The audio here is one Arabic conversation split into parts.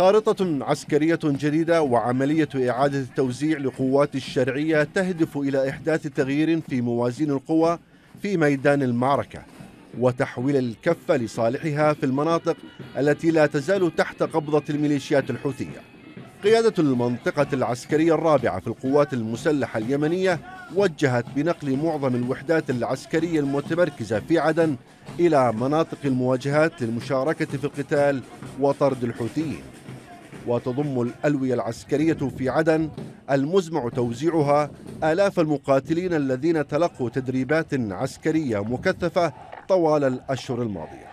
خارطة عسكرية جديدة وعملية إعادة التوزيع لقوات الشرعية تهدف إلى إحداث تغيير في موازين القوى في ميدان المعركة وتحويل الكفة لصالحها في المناطق التي لا تزال تحت قبضة الميليشيات الحوثية قيادة المنطقة العسكرية الرابعة في القوات المسلحة اليمنية وجهت بنقل معظم الوحدات العسكرية المتمركزة في عدن إلى مناطق المواجهات للمشاركة في القتال وطرد الحوثيين وتضم الألوية العسكرية في عدن المزمع توزيعها آلاف المقاتلين الذين تلقوا تدريبات عسكرية مكثفة طوال الأشهر الماضية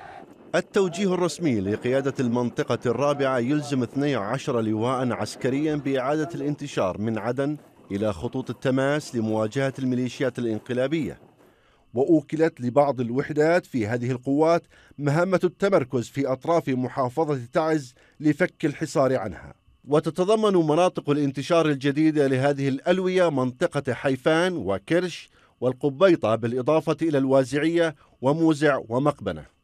التوجيه الرسمي لقيادة المنطقة الرابعة يلزم 12 لواء عسكريا بإعادة الانتشار من عدن إلى خطوط التماس لمواجهة الميليشيات الانقلابية وأوكلت لبعض الوحدات في هذه القوات مهمة التمركز في أطراف محافظة تعز لفك الحصار عنها وتتضمن مناطق الانتشار الجديدة لهذه الألوية منطقة حيفان وكرش والقبيطة بالإضافة إلى الوازعية وموزع ومقبنة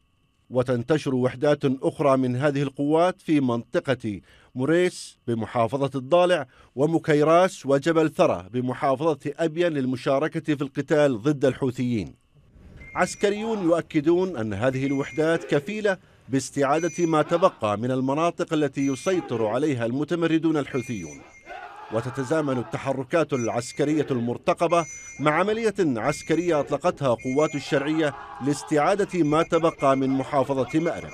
وتنتشر وحدات أخرى من هذه القوات في منطقة موريس بمحافظة الضالع ومكيراس وجبل ثرى بمحافظة أبين للمشاركة في القتال ضد الحوثيين عسكريون يؤكدون أن هذه الوحدات كفيلة باستعادة ما تبقى من المناطق التي يسيطر عليها المتمردون الحوثيون وتتزامن التحركات العسكرية المرتقبة مع عملية عسكرية أطلقتها قوات الشرعية لاستعادة ما تبقى من محافظة مأرب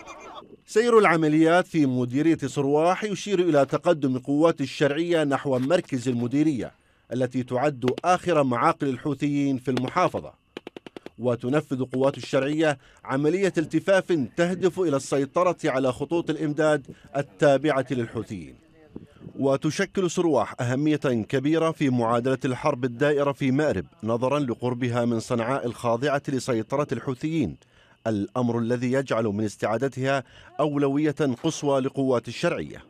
سير العمليات في مديرية صرواح يشير إلى تقدم قوات الشرعية نحو مركز المديرية التي تعد آخر معاقل الحوثيين في المحافظة وتنفذ قوات الشرعية عملية التفاف تهدف إلى السيطرة على خطوط الإمداد التابعة للحوثيين وتشكل سرواح أهمية كبيرة في معادلة الحرب الدائرة في مأرب نظرا لقربها من صنعاء الخاضعة لسيطرة الحوثيين الأمر الذي يجعل من استعادتها أولوية قصوى لقوات الشرعية